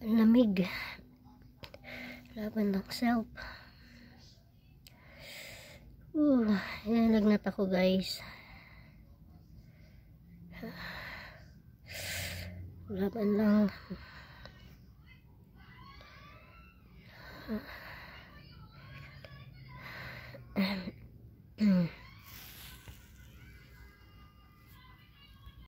lamig laban ng self uh, yan lagnat ako guys laban lang um,